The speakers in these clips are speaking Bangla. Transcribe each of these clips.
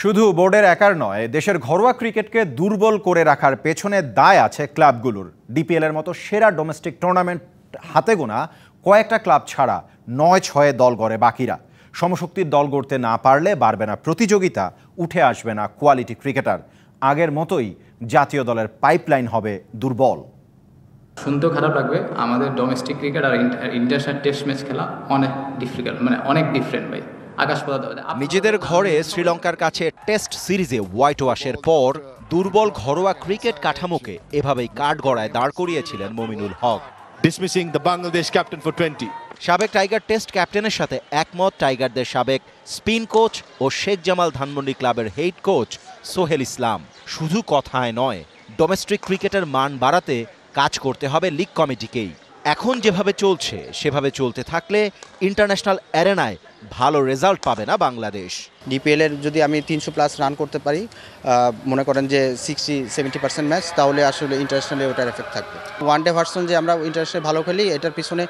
শুধু বোর্ডের একার নয় দেশের ঘরোয়া ক্রিকেটকে দুর্বল করে রাখার পেছনে দায় আছে ক্লাবগুলোর ডিপিএলের মতো সেরা ডোমেস্টিক টুর্নামেন্ট হাতে গোনা কয়েকটা ক্লাব ছাড়া নয় ছয়ে দল গড়ে বাকিরা সমশক্তির দল গড়তে না পারলে বাড়বে না প্রতিযোগিতা উঠে আসবে না কোয়ালিটি ক্রিকেটার আগের মতোই জাতীয় দলের পাইপলাইন হবে দুর্বল শুনতেও খারাপ লাগবে আমাদের ডোমেস্টিক ক্রিকেট আর ইন্টারন্যাশনাল টেস্ট ম্যাচ খেলা অনেক ডিফিকাল্ট মানে অনেক ডিফারেন্ট ভাই নিজেদের ঘরে শ্রীলঙ্কার কাছে টেস্ট সিরিজে হোয়াইট ওয়াশের পর দুর্বল ঘরোয়া ক্রিকেট কাঠামোকে এভাবেই কাঠগড়ায় দাঁড় করিয়েছিলেন Mominul Haque dismissing the Bangladesh captain for twenty সাবেক টাইগার টেস্ট ক্যাপ্টেনের সাথে একমত টাইগারদের সাবেক স্পিন কোচ ও শেখ জামাল ধানমন্ডি ক্লাবের হেড কোচ সোহেল ইসলাম শুধু কথায় নয় ডোমেস্টিক ক্রিকেটের মান বাড়াতে কাজ করতে হবে লিগ কমিটিকেই এখন যেভাবে চলছে সেভাবে চলতে থাকলে ইন্টারন্যাশনাল অ্যারেনায় ভালো রেজাল্ট পাবে না বাংলাদেশ ডিপিএলের যদি আমি তিনশো প্লাস রান করতে পারি মনে করেন যে সিক্সটি সেভেন্টি পার্সেন্ট ম্যাচ তাহলে আসলে ইন্টারন্যাশনালে ওটার এফেক্ট থাকবে ওয়ান ডে ভার্সন যে আমরা ইন্টারন্যাশনাল ভালো খেলি এটার পিছনে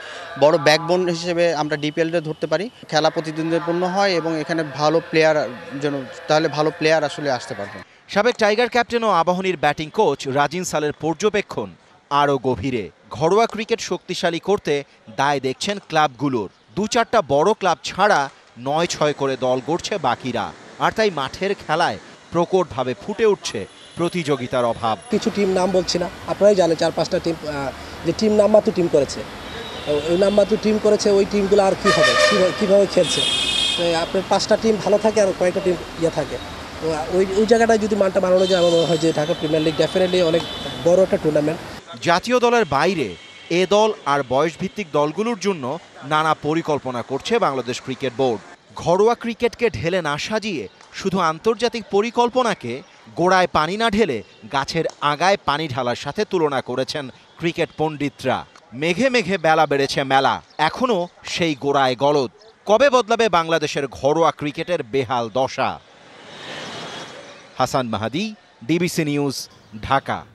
বড় ব্যাকবোন হিসেবে আমরা ডিপিএলটা ধরতে পারি খেলা প্রতিদ্বন্দ্বীপূর্ণ হয় এবং এখানে ভালো প্লেয়ার যেন তাহলে ভালো প্লেয়ার আসলে আসতে পারবে সাবেক টাইগার ক্যাপ্টেন ও আবাহনীর ব্যাটিং কোচ রাজিন সালের পর্যবেক্ষণ আরও গভীরে ঘরোয়া ক্রিকেট শক্তিশালী করতে দায় দেখছেন ক্লাবগুলোর দু চারটা বড় ক্লাব ছাড়া নয় ছয় করে দল গড়ছে বাকিরা আর তাই মাঠের খেলায় প্রকটভাবে ফুটে উঠছে প্রতিযোগিতার অভাব কিছু টিম নাম বলছি না আপনারাই জানেন চার পাঁচটা টিম যে টিম মাত্র টিম করেছে ওই মাত্র টিম করেছে ওই টিমগুলো আর কী হবে কীভাবে খেলছে তো আপনার পাঁচটা টিম ভালো থাকে আর কয়েকটা টিম ইয়ে থাকে ওই ওই জায়গাটায় যদি মানটা বানানো যায় আমার মনে হয় যে ঢাকা প্রিমিয়ার লিগ ডেফিনেটলি অনেক বড় একটা টুর্নামেন্ট জাতীয় দলের বাইরে এ দল আর বয়সভিত্তিক দলগুলোর জন্য নানা পরিকল্পনা করছে বাংলাদেশ ক্রিকেট বোর্ড ঘরোয়া ক্রিকেটকে ঢেলে না সাজিয়ে শুধু আন্তর্জাতিক পরিকল্পনাকে গোড়ায় পানি না ঢেলে গাছের আগায় পানি ঢালার সাথে তুলনা করেছেন ক্রিকেট পণ্ডিতরা মেঘে মেঘে বেলা বেড়েছে মেলা এখনও সেই গোড়ায় গলদ কবে বদলাবে বাংলাদেশের ঘরোয়া ক্রিকেটের বেহাল দশা হাসান মাহাদি ডিবিসি নিউজ ঢাকা